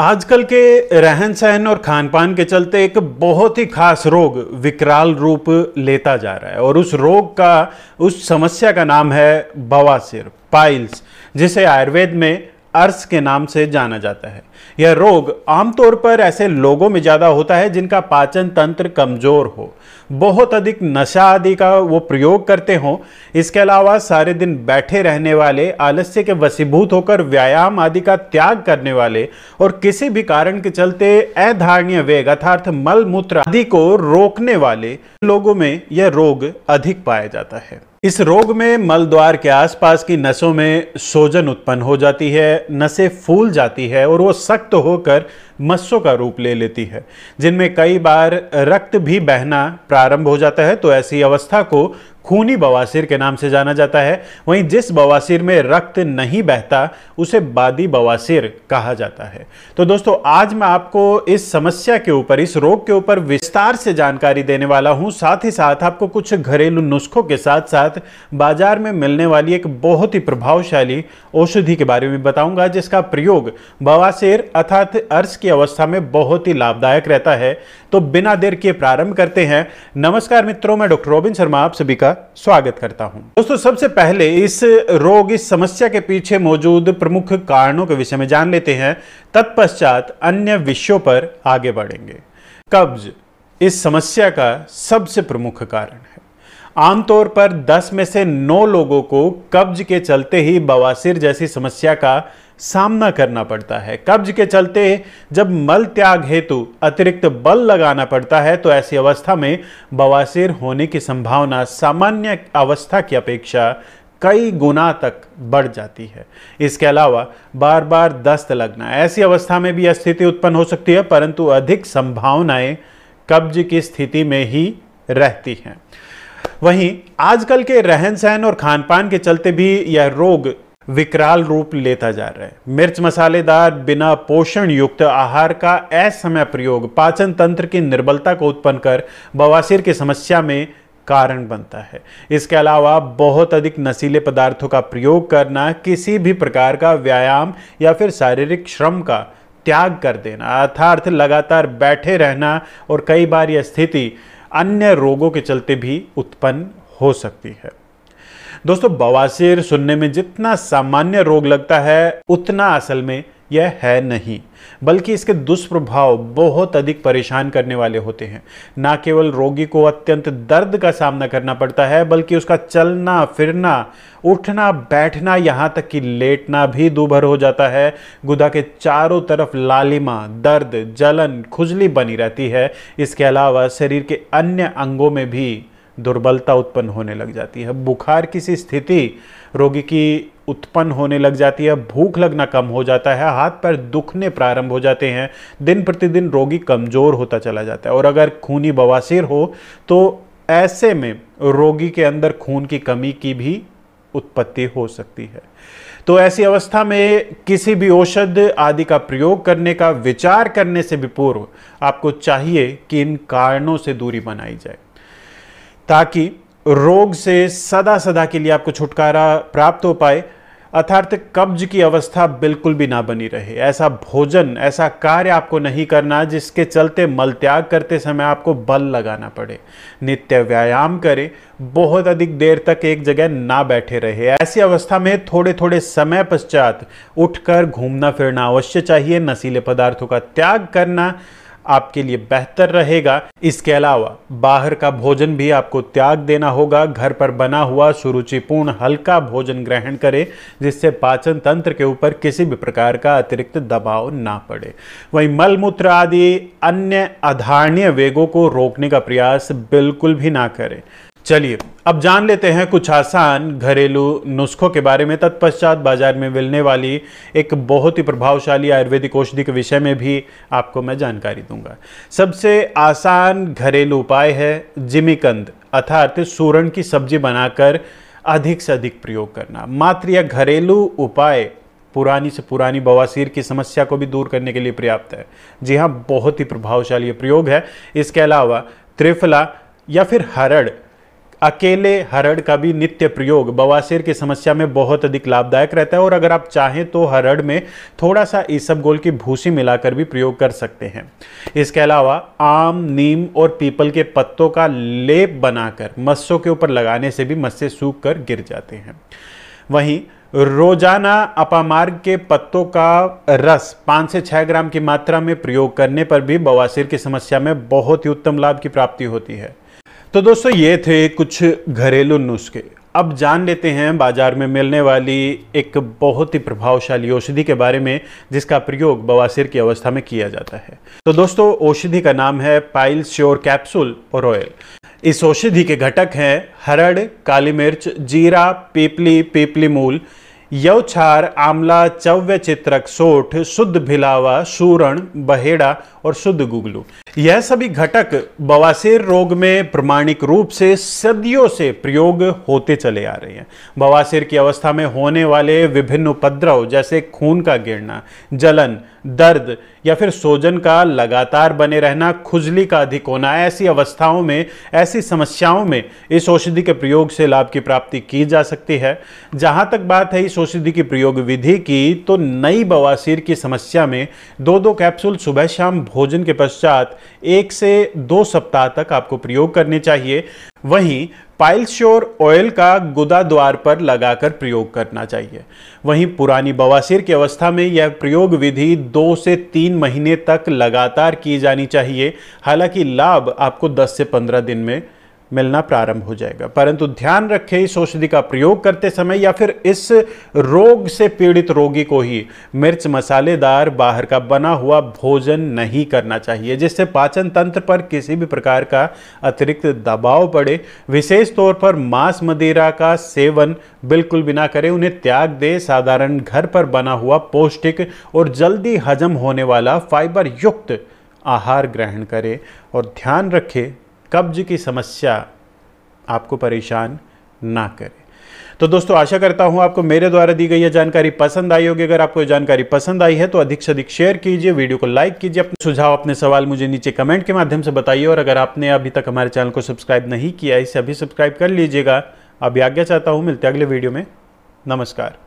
आजकल के रहन सहन और खान पान के चलते एक बहुत ही खास रोग विकराल रूप लेता जा रहा है और उस रोग का उस समस्या का नाम है बवासिर पाइल्स जिसे आयुर्वेद में अर्स के नाम से जाना जाता है यह रोग आमतौर पर ऐसे लोगों में ज़्यादा होता है जिनका पाचन तंत्र कमज़ोर हो बहुत अधिक नशा आदि का वो प्रयोग करते हों इसके अलावा सारे दिन बैठे रहने वाले आलस्य के वसीभूत होकर व्यायाम आदि का त्याग करने वाले और किसी भी कारण के चलते अधारणीय वेग अर्थार्थ मलमूत्र आदि को रोकने वाले लोगों में यह रोग अधिक पाया जाता है इस रोग में मल द्वार के आसपास की नसों में सोजन उत्पन्न हो जाती है नसें फूल जाती है और वो सख्त होकर मस्सों का रूप ले लेती है जिनमें कई बार रक्त भी बहना प्रारंभ हो जाता है तो ऐसी अवस्था को खूनी बवासीर के नाम से जाना जाता है वहीं जिस बवासीर में रक्त नहीं बहता उसे बादी बवासीर कहा जाता है तो दोस्तों आज मैं आपको इस समस्या के ऊपर इस रोग के ऊपर विस्तार से जानकारी देने वाला हूं साथ ही साथ आपको कुछ घरेलू नुस्खों के साथ साथ बाजार में मिलने वाली एक बहुत ही प्रभावशाली औषधि के बारे में बताऊंगा जिसका प्रयोग बवासीर अर्थात अर्श की अवस्था में बहुत ही लाभदायक रहता है तो बिना देर के प्रारंभ करते हैं नमस्कार मित्रों मैं डॉक्टर रोबिन शर्मा आप सभी का स्वागत करता हूं दोस्तों सबसे पहले इस रोग इस समस्या के पीछे मौजूद प्रमुख कारणों के विषय में जान लेते हैं तत्पश्चात अन्य विषयों पर आगे बढ़ेंगे कब्ज इस समस्या का सबसे प्रमुख कारण है आमतौर पर 10 में से 9 लोगों को कब्ज के चलते ही बवासीर जैसी समस्या का सामना करना पड़ता है कब्ज के चलते जब मल त्याग हेतु अतिरिक्त बल लगाना पड़ता है तो ऐसी अवस्था में बवासीर होने की संभावना सामान्य अवस्था की अपेक्षा कई गुना तक बढ़ जाती है इसके अलावा बार बार दस्त लगना ऐसी अवस्था में भी स्थिति उत्पन्न हो सकती है परंतु अधिक संभावनाएं कब्ज की स्थिति में ही रहती हैं वहीं आजकल के रहन सहन और खान पान के चलते भी यह रोग विकराल रूप लेता जा रहा है मिर्च मसालेदार बिना पोषण युक्त आहार का असमय प्रयोग पाचन तंत्र की निर्बलता को उत्पन्न कर बवासीर की समस्या में कारण बनता है इसके अलावा बहुत अधिक नशीले पदार्थों का प्रयोग करना किसी भी प्रकार का व्यायाम या फिर शारीरिक श्रम का त्याग कर देना अर्थार्थ लगातार बैठे रहना और कई बार यह स्थिति अन्य रोगों के चलते भी उत्पन्न हो सकती है दोस्तों बवासीर सुनने में जितना सामान्य रोग लगता है उतना असल में यह है नहीं बल्कि इसके दुष्प्रभाव बहुत अधिक परेशान करने वाले होते हैं ना केवल रोगी को अत्यंत दर्द का सामना करना पड़ता है बल्कि उसका चलना फिरना उठना बैठना यहाँ तक कि लेटना भी दूभर हो जाता है गुदा के चारों तरफ लालिमा दर्द जलन खुजली बनी रहती है इसके अलावा शरीर के अन्य अंगों में भी दुर्बलता उत्पन्न होने लग जाती है बुखार की सी स्थिति रोगी की उत्पन्न होने लग जाती है भूख लगना कम हो जाता है हाथ पैर दुखने प्रारंभ हो जाते हैं दिन प्रतिदिन रोगी कमज़ोर होता चला जाता है और अगर खूनी बवासीर हो तो ऐसे में रोगी के अंदर खून की कमी की भी उत्पत्ति हो सकती है तो ऐसी अवस्था में किसी भी औषध आदि का प्रयोग करने का विचार करने से भी पूर्व आपको चाहिए कि इन कारणों से दूरी बनाई जाए ताकि रोग से सदा सदा के लिए आपको छुटकारा प्राप्त हो पाए अर्थात कब्ज की अवस्था बिल्कुल भी ना बनी रहे ऐसा भोजन ऐसा कार्य आपको नहीं करना जिसके चलते मल त्याग करते समय आपको बल लगाना पड़े नित्य व्यायाम करें बहुत अधिक देर तक एक जगह ना बैठे रहे ऐसी अवस्था में थोड़े थोड़े समय पश्चात उठकर घूमना फिरना अवश्य चाहिए नशीले पदार्थों का त्याग करना आपके लिए बेहतर रहेगा इसके अलावा बाहर का भोजन भी आपको त्याग देना होगा घर पर बना हुआ सुरुचिपूर्ण हल्का भोजन ग्रहण करें जिससे पाचन तंत्र के ऊपर किसी भी प्रकार का अतिरिक्त दबाव ना पड़े वहीं मलमूत्र आदि अन्य अधारणीय वेगों को रोकने का प्रयास बिल्कुल भी ना करें चलिए अब जान लेते हैं कुछ आसान घरेलू नुस्खों के बारे में तत्पश्चात बाजार में मिलने वाली एक बहुत ही प्रभावशाली आयुर्वेदिक औषधि के विषय में भी आपको मैं जानकारी दूंगा सबसे आसान घरेलू उपाय है जिमिकंद अर्थात सूरण की सब्जी बनाकर अधिक से अधिक प्रयोग करना मात्र यह घरेलू उपाय पुरानी से पुरानी बवासीर की समस्या को भी दूर करने के लिए पर्याप्त है जी हाँ बहुत ही प्रभावशाली प्रयोग है इसके अलावा त्रिफला या फिर हरड़ अकेले हरड़ का भी नित्य प्रयोग बवासीर की समस्या में बहुत अधिक लाभदायक रहता है और अगर आप चाहें तो हरड़ में थोड़ा सा ईसब गोल की भूसी मिलाकर भी प्रयोग कर सकते हैं इसके अलावा आम नीम और पीपल के पत्तों का लेप बनाकर मस्सों के ऊपर लगाने से भी मस्से सूख कर गिर जाते हैं वहीं रोजाना अपामार्ग के पत्तों का रस पाँच से छः ग्राम की मात्रा में प्रयोग करने पर भी बवासीर की समस्या में बहुत ही उत्तम लाभ की प्राप्ति होती है तो दोस्तों ये थे कुछ घरेलू नुस्खे अब जान लेते हैं बाज़ार में मिलने वाली एक बहुत ही प्रभावशाली औषधि के बारे में जिसका प्रयोग बवासीर की अवस्था में किया जाता है तो दोस्तों औषधि का नाम है पाइल श्योर कैप्सूल और ऑयल इस औषधि के घटक हैं हरड़ काली मिर्च जीरा पीपली पीपली मूल यवछार आमला चव्य चित्रक सोठ शुद्ध भिलावा सूरण बहेड़ा और शुद्ध गुगलू यह सभी घटक बवासीर रोग में प्रमाणिक रूप से सदियों से प्रयोग होते चले आ रहे हैं बवासीर की अवस्था में होने वाले विभिन्न उपद्रव जैसे खून का गिरना जलन दर्द या फिर सोजन का लगातार बने रहना खुजली का अधिक होना ऐसी अवस्थाओं में ऐसी समस्याओं में इस औषधि के प्रयोग से लाभ की प्राप्ति की जा सकती है जहां तक बात है इस औषधि की प्रयोग विधि की तो नई बवासीर की समस्या में दो दो कैप्सूल सुबह शाम भोजन के पश्चात एक से दो सप्ताह तक आपको प्रयोग करने चाहिए वहीं पाइलश्योर ऑयल का गुदा द्वार पर लगाकर प्रयोग करना चाहिए वहीं पुरानी बवासीर की अवस्था में यह प्रयोग विधि दो से तीन महीने तक लगातार की जानी चाहिए हालांकि लाभ आपको 10 से 15 दिन में मिलना प्रारंभ हो जाएगा परंतु ध्यान रखें इस औषधि का प्रयोग करते समय या फिर इस रोग से पीड़ित रोगी को ही मिर्च मसालेदार बाहर का बना हुआ भोजन नहीं करना चाहिए जिससे पाचन तंत्र पर किसी भी प्रकार का अतिरिक्त दबाव पड़े विशेष तौर पर मांस मदिरा का सेवन बिल्कुल भी ना करें उन्हें त्याग दे साधारण घर पर बना हुआ पौष्टिक और जल्दी हजम होने वाला फाइबर युक्त आहार ग्रहण करें और ध्यान रखें कब्ज की समस्या आपको परेशान ना करे तो दोस्तों आशा करता हूं आपको मेरे द्वारा दी गई यह जानकारी पसंद आई होगी अगर आपको यह जानकारी पसंद आई है तो अधिक से अधिक शेयर कीजिए वीडियो को लाइक कीजिए अपने सुझाव अपने सवाल मुझे नीचे कमेंट के माध्यम से बताइए और अगर आपने अभी तक हमारे चैनल को सब्सक्राइब नहीं किया इसे अभी सब्सक्राइब कर लीजिएगा अभी आज्ञा चाहता हूँ मिलते अगले वीडियो में नमस्कार